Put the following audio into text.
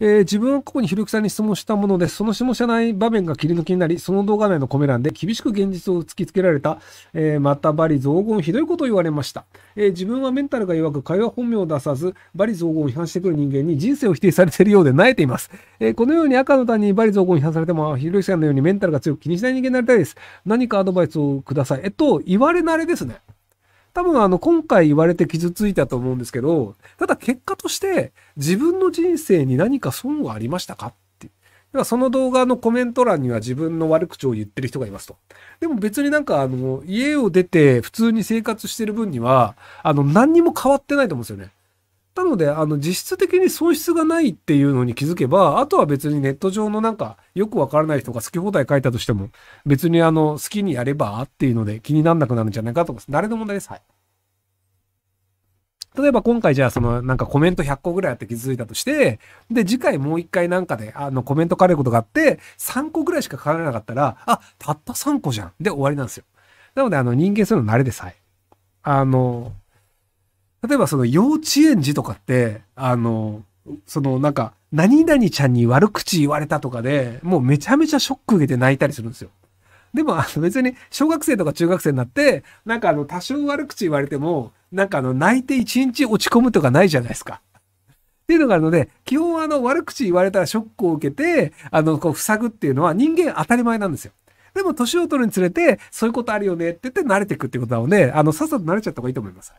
えー、自分はここにひろゆきさんに質問したもので、その下社内場面が切り抜きになり、その動画内のコメ欄で厳しく現実を突きつけられた、えー、またバリ雑言ひどいことを言われました。えー、自分はメンタルが弱く会話本名を出さず、バリ雑言を批判してくる人間に人生を否定されているようで萎えています。えこのように赤の単にバリ雑言を批判されても、ひろゆきさんのようにメンタルが強く気にしない人間になりたいです。何かアドバイスをください。えっと、言われ慣れですね。多分あの、今回言われて傷ついたと思うんですけど、ただ結果として自分の人生に何か損はありましたかではその動画のコメント欄には自分の悪口を言ってる人がいますと。でも別になんかあの、家を出て普通に生活してる分には、あの、何にも変わってないと思うんですよね。なので、あの、実質的に損失がないっていうのに気づけば、あとは別にネット上のなんか、よくわからない人が好き放題書いたとしても、別にあの、好きにやればっていうので気になんなくなるんじゃないかと思います。誰の問題です。はい。例えば今回じゃあそのなんかコメント100個ぐらいあって気づいたとして、で、次回もう一回なんかで、あの、コメント書かれることがあって、3個ぐらいしか書かれなかったら、あ、たった3個じゃん。で、終わりなんですよ。なので、あの、人間そういうの慣れでさえ。あの、例えばその幼稚園児とかって、あの、そのなんか、何々ちゃんに悪口言われたとかで、もうめちゃめちゃショック受けて泣いたりするんですよ。でも、あの別に、小学生とか中学生になって、なんかあの、多少悪口言われても、なんかあの、泣いて一日落ち込むとかないじゃないですか。っていうのがあるので、基本あの、悪口言われたらショックを受けて、あの、こう、塞ぐっていうのは人間当たり前なんですよ。でも、年を取るにつれて、そういうことあるよねって言って慣れていくってことなので、あの、さっさと慣れちゃった方がいいと思います。